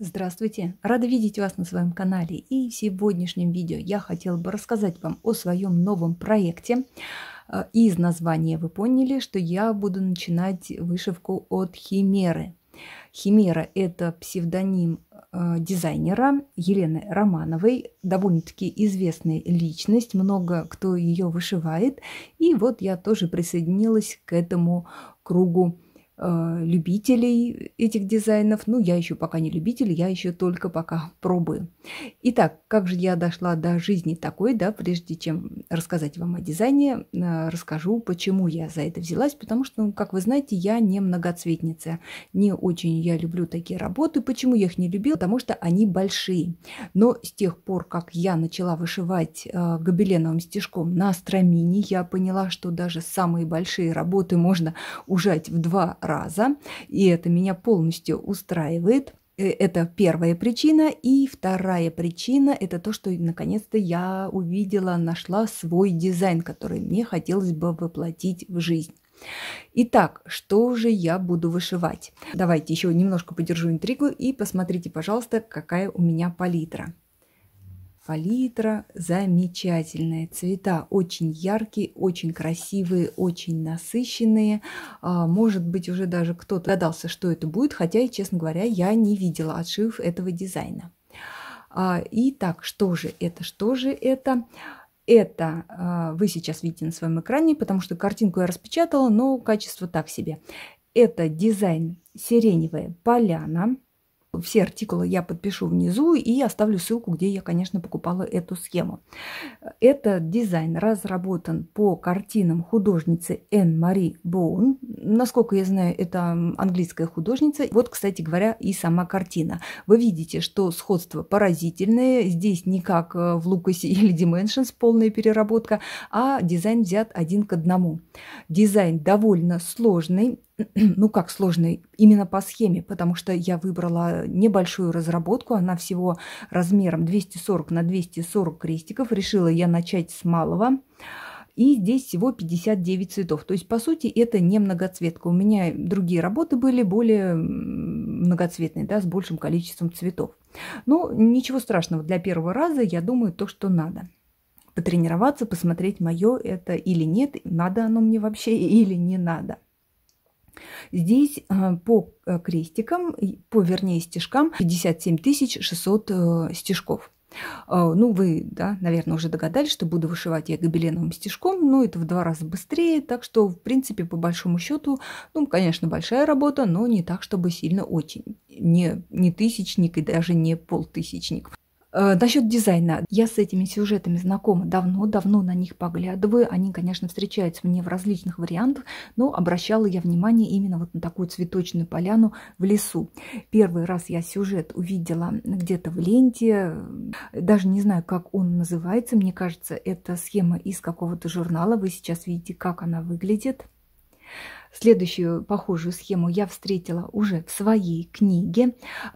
Здравствуйте! Рада видеть вас на своем канале и в сегодняшнем видео я хотела бы рассказать вам о своем новом проекте. А, из названия вы поняли, что я буду начинать вышивку от Химеры. Химера – это псевдоним а, дизайнера Елены Романовой, довольно-таки известная личность, много кто ее вышивает. И вот я тоже присоединилась к этому кругу Э, любителей этих дизайнов. Ну, я еще пока не любитель, я еще только пока пробую. Итак, как же я дошла до жизни такой, да, прежде чем рассказать вам о дизайне, э, расскажу, почему я за это взялась, потому что, ну, как вы знаете, я не многоцветница. Не очень я люблю такие работы. Почему я их не любила? Потому что они большие. Но с тех пор, как я начала вышивать э, гобеленовым стежком на страмине, я поняла, что даже самые большие работы можно ужать в два раза, и это меня полностью устраивает. Э, это первая причина. И вторая причина – это то, что наконец-то я увидела, нашла свой дизайн, который мне хотелось бы воплотить в жизнь. Итак, что же я буду вышивать? Давайте еще немножко подержу интригу и посмотрите, пожалуйста, какая у меня палитра. Фалитра, замечательная, цвета очень яркие, очень красивые, очень насыщенные. А, может быть, уже даже кто-то догадался, что это будет, хотя, и, честно говоря, я не видела отшив этого дизайна. А, итак, что же это? Что же это? Это а, вы сейчас видите на своем экране, потому что картинку я распечатала, но качество так себе. Это дизайн сиреневая поляна все артикулы я подпишу внизу и оставлю ссылку, где я, конечно, покупала эту схему. Этот дизайн разработан по картинам художницы Энн Мари Боун. Насколько я знаю, это английская художница. Вот, кстати говоря, и сама картина. Вы видите, что сходство поразительное. Здесь не как э, в Лукасе или Dimensions полная переработка, а дизайн взят один к одному. Дизайн довольно сложный, ну как сложно, именно по схеме, потому что я выбрала небольшую разработку, она всего размером 240 на 240 крестиков, решила я начать с малого. И здесь всего 59 цветов. То есть, по сути, это не многоцветка. У меня другие работы были более многоцветные, да, с большим количеством цветов. Но ничего страшного, для первого раза я думаю то, что надо потренироваться, посмотреть, мое это или нет, надо оно мне вообще или не надо. Здесь э, по э, крестикам, по вернее стежкам 57 600 э, стежков. Ну, вы, да, наверное, уже догадались, что буду вышивать я гобеленовым стежком, но это в два раза быстрее, так что, в принципе, по большому счету, ну, конечно, большая работа, но не так, чтобы сильно очень. Не, не тысячник и даже не полтысячник. Э, Насчет дизайна. Я с этими сюжетами знакома давно-давно на них поглядываю. Они, конечно, встречаются мне в различных вариантах, но обращала я внимание именно вот на такую цветочную поляну в лесу. Первый раз я сюжет увидела где-то в ленте. Даже не знаю, как он называется. Мне кажется, это схема из какого-то журнала. Вы сейчас видите, как она выглядит. Следующую похожую схему я встретила уже в своей книге.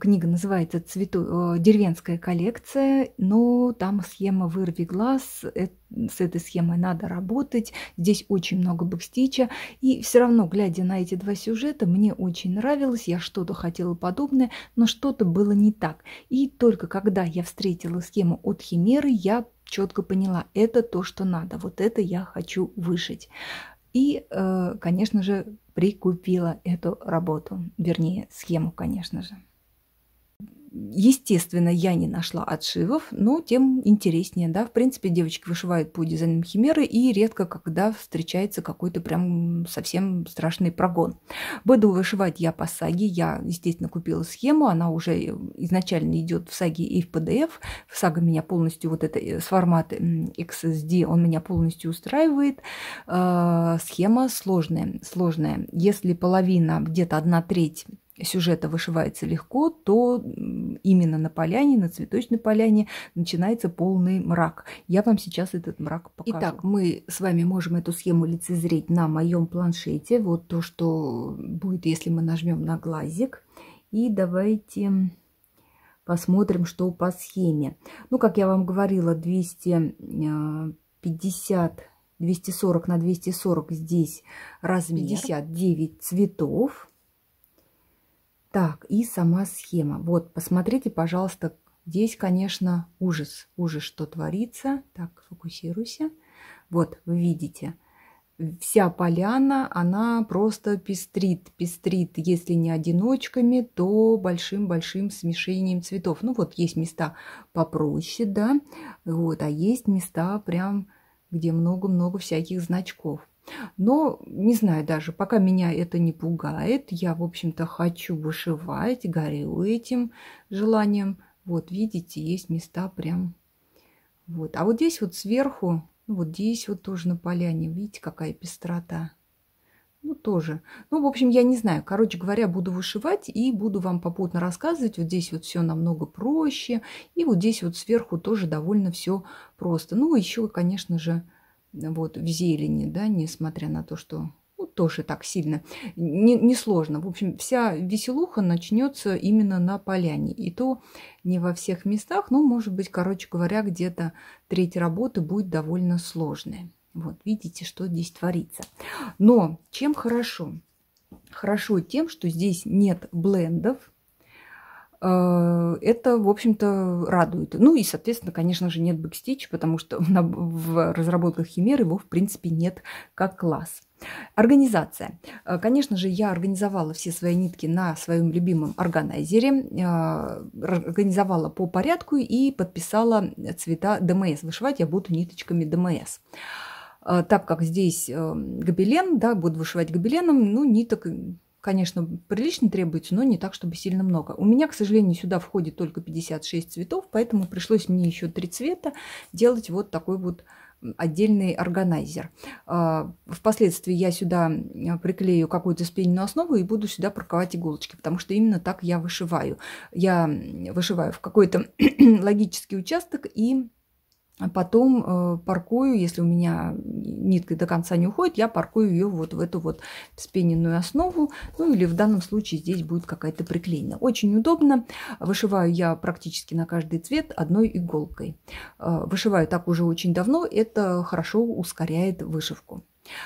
Книга называется «Цвету... Э, «Деревенская коллекция», но там схема «Вырви глаз», э, с этой схемой надо работать, здесь очень много бэкстича, и все равно, глядя на эти два сюжета, мне очень нравилось, я что-то хотела подобное, но что-то было не так. И только когда я встретила схему от Химеры, я четко поняла, это то, что надо, вот это я хочу вышить. И, э, конечно же, прикупила эту работу, вернее, схему, конечно же. Естественно, я не нашла отшивов, но тем интереснее, да. В принципе, девочки вышивают по дизайнам химеры и редко когда встречается какой-то прям совсем страшный прогон. Буду вышивать я по саге. Я, естественно, купила схему, она уже изначально идет в саге и в PDF. В сага меня полностью, вот это э, с формата XSD, он меня полностью устраивает. А, схема сложная, сложная. Если половина, где-то одна треть сюжета вышивается легко, то именно на поляне, на цветочной поляне начинается полный мрак. Я вам сейчас этот мрак покажу. Итак, мы с вами можем эту схему лицезреть на моем планшете. Вот то, что будет, если мы нажмем на глазик. И давайте посмотрим, что по схеме. Ну, как я вам говорила, 250, 240 э, на 240 здесь размер. 59 цветов. Так, и сама схема. Вот, посмотрите, пожалуйста, здесь, конечно, ужас. Ужас, что творится. Так, фокусируйся. Вот, вы видите. Вся поляна, она просто пестрит. Пестрит, если не одиночками, то большим-большим смешением цветов. Ну вот, есть места попроще, да, вот, а есть места прям, где много-много всяких значков. Но не знаю даже, пока меня это не пугает. Я, в общем-то, хочу вышивать, горю этим желанием. Вот, видите, есть места прям. Вот. А вот здесь вот сверху, ну, вот здесь вот тоже на поляне, видите, какая пестрота. Ну, тоже. Ну, в общем, я не знаю. Короче говоря, буду вышивать и буду вам попутно рассказывать. Вот здесь вот все намного проще. И вот здесь вот сверху тоже довольно все просто. Ну, еще, конечно же, вот, в зелени, да, несмотря на то, что ну, тоже так сильно не, не сложно. В общем, вся веселуха начнется именно на поляне. И то не во всех местах, но, может быть, короче говоря, где-то треть работы будет довольно сложная. Вот, видите, что здесь творится. Но чем хорошо? Хорошо тем, что здесь нет блендов, Э, это, в общем-то, радует. Ну и, соответственно, конечно же, нет бэкстич, потому что в разработках Химер его, в принципе, нет как класс. Организация. Э, конечно же, я организовала все свои нитки на своем любимом органайзере, э, организовала по порядку и подписала цвета ДМС. Вышивать я буду ниточками ДМС так как здесь гобелен, да, буду вышивать гобеленом, ну, ниток конечно, прилично требуется, но не так, чтобы сильно много. У меня, к сожалению, сюда входит только 56 цветов, поэтому пришлось мне еще три цвета делать вот такой вот отдельный органайзер. А, впоследствии я сюда приклею какую-то спиненную основу и буду сюда парковать иголочки, потому что именно так я вышиваю. Я вышиваю в какой-то логический участок и а потом э, паркую, если у меня нитка до конца не уходит, я паркую ее вот в эту вот вспененную основу, ну или в данном случае здесь будет какая-то приклеена. Очень удобно. Вышиваю я практически на каждый цвет одной иголкой. Э, вышиваю так уже очень давно, это хорошо ускоряет вышивку.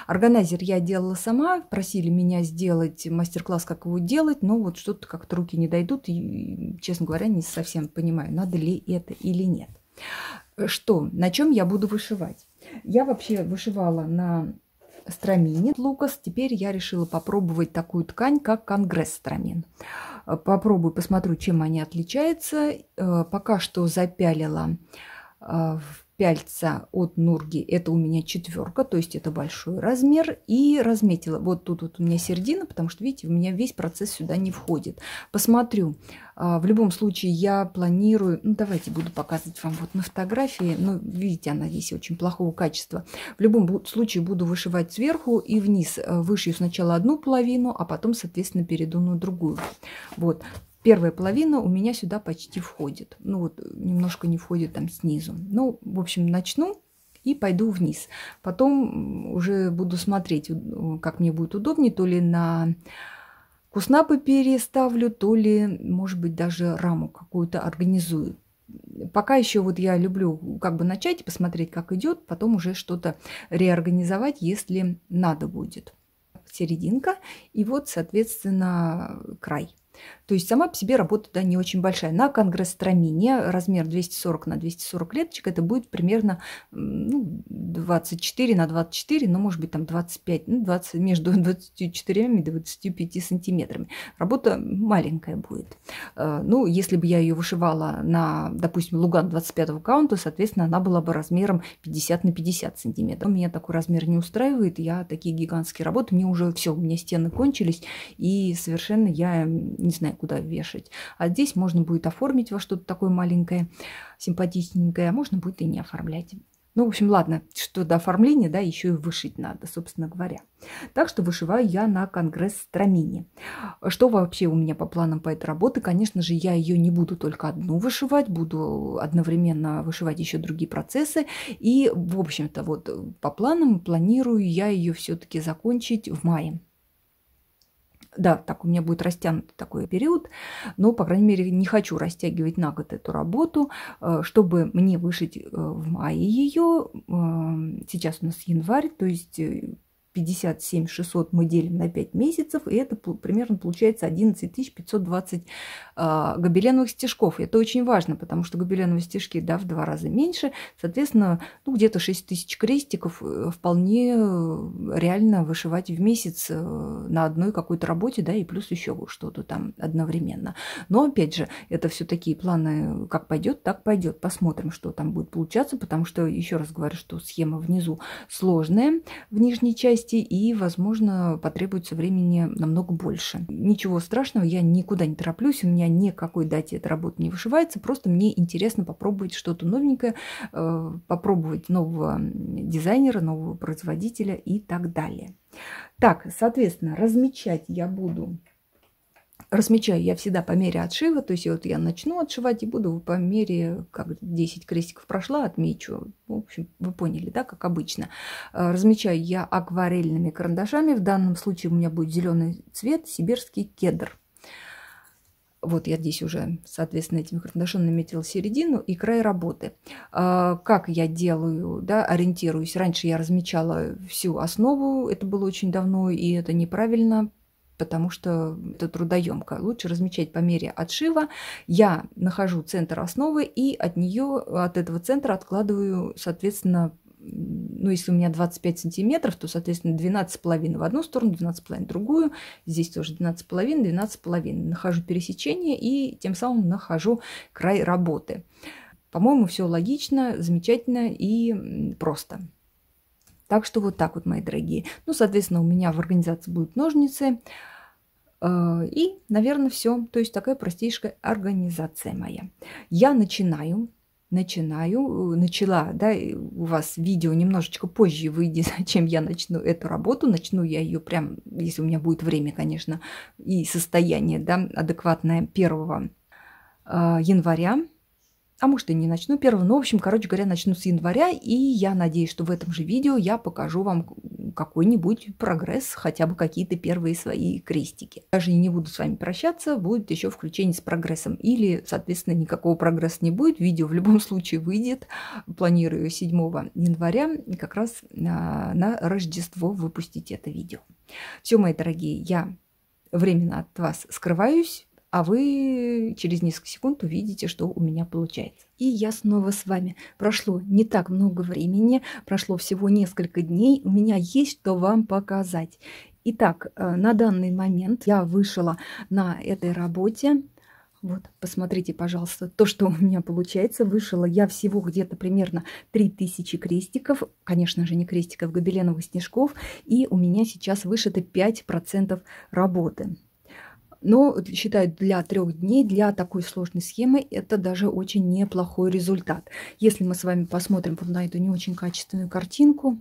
Органайзер я делала сама, просили меня сделать мастер-класс, как его делать, но вот что-то как-то руки не дойдут, и, честно говоря, не совсем понимаю, надо ли это или нет что, на чем я буду вышивать. Я вообще вышивала на страмине лукас. Теперь я решила попробовать такую ткань, как конгресс страмин. Э, попробую, посмотрю, чем они отличаются. Э, пока что запялила э, в пяльца от Нурги, это у меня четверка, то есть это большой размер, и разметила. Вот тут вот у меня середина, потому что, видите, у меня весь процесс сюда не входит. Посмотрю. А, в любом случае я планирую, ну давайте буду показывать вам вот на фотографии, ну видите, она здесь очень плохого качества. В любом случае буду вышивать сверху и вниз. Э, вышью сначала одну половину, а потом, соответственно, перейду на другую. Вот первая половина у меня сюда почти входит. Ну вот немножко не входит там снизу. Ну, в общем, начну и пойду вниз. Потом уже буду смотреть, как мне будет удобнее, то ли на куснапы переставлю, то ли, может быть, даже раму какую-то организую. Пока еще вот я люблю как бы начать и посмотреть, как идет, потом уже что-то реорганизовать, если надо будет. Серединка и вот, соответственно, край. То есть сама по себе работа да, не очень большая. На конгресстромине размер 240 на 240 клеточек это будет примерно ну, 24 на 24, ну может быть там 25, ну 20, между 24 и 25 сантиметрами. Работа маленькая будет. Э, ну если бы я ее вышивала на, допустим, луган 25 каунта, соответственно она была бы размером 50 на 50 сантиметров. Меня такой размер не устраивает, я такие гигантские работы, мне уже все, у меня стены кончились, и совершенно я не знаю, куда вешать. А здесь можно будет оформить во что-то такое маленькое, симпатичненькое, а можно будет и не оформлять. Ну, в общем, ладно, что до оформления, да, еще и вышить надо, собственно говоря. Так что вышиваю я на конгресс Страмини. Что вообще у меня по планам по этой работе? Конечно же, я ее не буду только одну вышивать, буду одновременно вышивать еще другие процессы. И, в общем-то, вот по планам планирую я ее все-таки закончить в мае. Да, так у меня будет растянутый такой период, но, по крайней мере, не хочу растягивать на год эту работу, э, чтобы мне вышить э, в мае ее. Э, сейчас у нас январь, то есть 57 600 мы делим на 5 месяцев, и это примерно получается 11 520 э, гобеленовых стежков. И это очень важно, потому что гобеленовые стежки да, в два раза меньше, соответственно, ну, где-то 6 тысяч крестиков э, вполне э, реально вышивать в месяц э, на одной какой-то работе, да, и плюс еще что-то там одновременно. Но, опять же, это все такие планы, как пойдет, так пойдет. Посмотрим, что там будет получаться, потому что, еще раз говорю, что схема внизу сложная в нижней части, части, и, возможно, потребуется времени намного больше. Ничего страшного, я никуда не тороплюсь, у меня никакой дате эта работа не вышивается, просто мне интересно попробовать что-то новенькое, э, попробовать нового дизайнера, нового производителя и так далее. Так, соответственно, размечать я буду размечаю я всегда по мере отшива, то есть вот я начну отшивать и буду по мере, как 10 крестиков прошла, отмечу. В общем, вы поняли, да, как обычно. Э, размечаю я акварельными карандашами. В данном случае у меня будет зеленый цвет, сибирский кедр. Вот я здесь уже, соответственно, этим карандашом наметила середину и край работы. Э, как я делаю, да, ориентируюсь. Раньше я размечала всю основу, это было очень давно, и это неправильно, потому что это трудоемко. Лучше размечать по мере отшива. Я нахожу центр основы и от нее, от этого центра откладываю, соответственно, ну, если у меня 25 сантиметров, то, соответственно, 12,5 в одну сторону, 12,5 в другую. Здесь тоже 12,5, 12,5. Нахожу пересечение и тем самым нахожу край работы. По-моему, все логично, замечательно и просто. Так что вот так вот, мои дорогие. Ну, соответственно, у меня в организации будут ножницы. Э, и, наверное, все. То есть такая простейшая организация моя. Я начинаю начинаю, э, начала, да, у вас видео немножечко позже выйдет, чем я начну эту работу. Начну я ее прям, если у меня будет время, конечно, и состояние, да, адекватное 1 э, января а может и не начну первого, но в общем, короче говоря, начну с января, и я надеюсь, что в этом же видео я покажу вам какой-нибудь прогресс, хотя бы какие-то первые свои крестики. Даже не буду с вами прощаться, будет еще включение с прогрессом, или, соответственно, никакого прогресса не будет, видео в любом случае выйдет, планирую 7 января, как раз на, на Рождество выпустить это видео. Все, мои дорогие, я временно от вас скрываюсь, а вы через несколько секунд увидите, что у меня получается. И я снова с вами. Прошло не так много времени, прошло всего несколько дней, у меня есть что вам показать. Итак, э, на данный момент я вышла на этой работе вот, посмотрите, пожалуйста, то, что у меня получается. Вышила я всего где-то примерно 3000 крестиков. Конечно же, не крестиков, гобеленовых снежков. И у меня сейчас вышито 5% работы. Но, считают, для трех дней, для такой сложной схемы это даже очень неплохой результат. Если мы с вами посмотрим вот на эту не очень качественную картинку,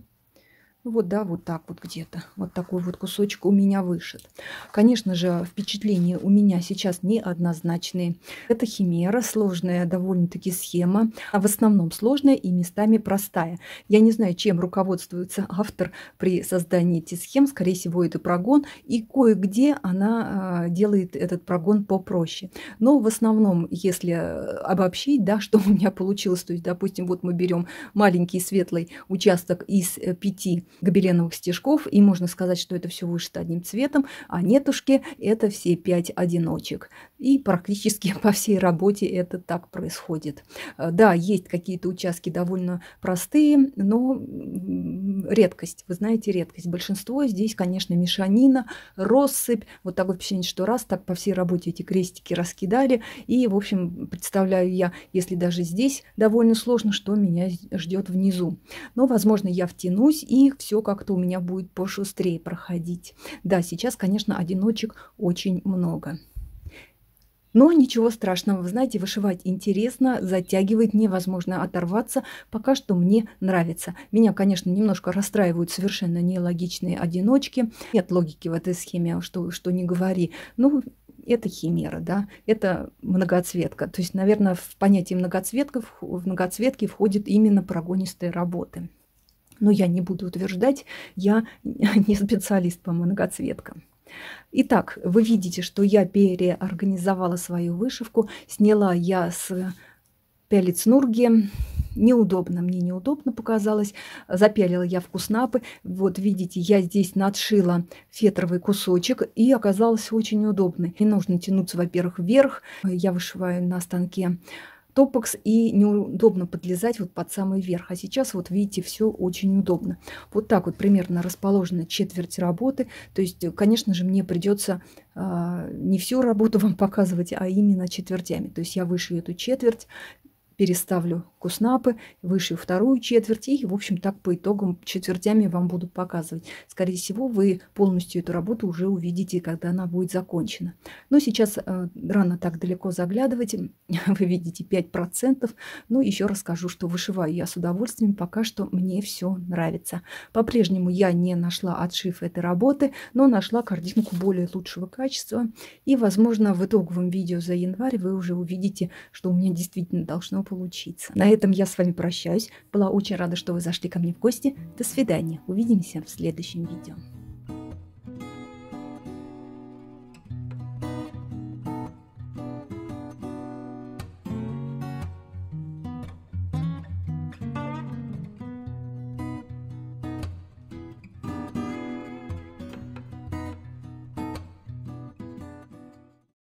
вот, да, вот так вот где-то. Вот такой вот кусочек у меня вышит. Конечно же, впечатления у меня сейчас неоднозначные. Это химера, сложная довольно-таки схема. А в основном сложная и местами простая. Я не знаю, чем руководствуется автор при создании этих схем. Скорее всего, это прогон. И кое-где она а, делает этот прогон попроще. Но в основном, если э, обобщить, да, что у меня получилось, то есть, допустим, вот мы берем маленький светлый участок из э, пяти гобеленовых стежков, и можно сказать, что это все вышито одним цветом, а нетушки – это все пять одиночек. И практически по всей работе это так происходит. Э, да, есть какие-то участки довольно простые, но редкость, вы знаете, редкость. Большинство здесь, конечно, мешанина, россыпь, вот такое впечатление, что раз так по всей работе эти крестики раскидали, и, в общем, представляю я, если даже здесь довольно сложно, что меня ждет внизу. Но, возможно, я втянусь и все как-то у меня будет пошустрее проходить. Да, сейчас, конечно, одиночек очень много. Но ничего страшного, вы знаете, вышивать интересно, затягивает, невозможно оторваться, пока что мне нравится. Меня, конечно, немножко расстраивают совершенно нелогичные одиночки. Нет логики в этой схеме, что, что не говори. Ну, это химера, да, это многоцветка. То есть, наверное, в понятие многоцветков, в многоцветке входит именно прогонистые работы. Но я не буду утверждать, я не специалист по многоцветкам. Итак, вы видите, что я переорганизовала свою вышивку. Сняла я с пялец Нурги. Неудобно, мне неудобно показалось. Запялила я вкуснапы. Вот видите, я здесь надшила фетровый кусочек и оказалось очень удобный. Не нужно тянуться, во-первых, вверх. Я вышиваю на станке топокс и неудобно подлезать вот под самый верх. А сейчас вот видите, все очень удобно. Вот так вот примерно расположена четверть работы. То есть, э, конечно же, мне придется э, а, не всю работу вам показывать, а именно четвертями. То есть я вышью эту четверть, переставлю куснапы, вышью вторую четверть, и, в общем, так по итогам четвертями вам буду показывать. Скорее всего, вы полностью эту работу уже увидите, когда она будет закончена. Но сейчас э, рано так далеко заглядывать, вы видите 5%, но еще расскажу, что вышиваю я с удовольствием, пока что мне все нравится. По-прежнему я не нашла отшив этой работы, но нашла картинку более лучшего качества, и, возможно, в итоговом видео за январь вы уже увидите, что у меня действительно должно получиться. На этом я с вами прощаюсь. Была очень рада, что вы зашли ко мне в гости. До свидания. Увидимся в следующем видео.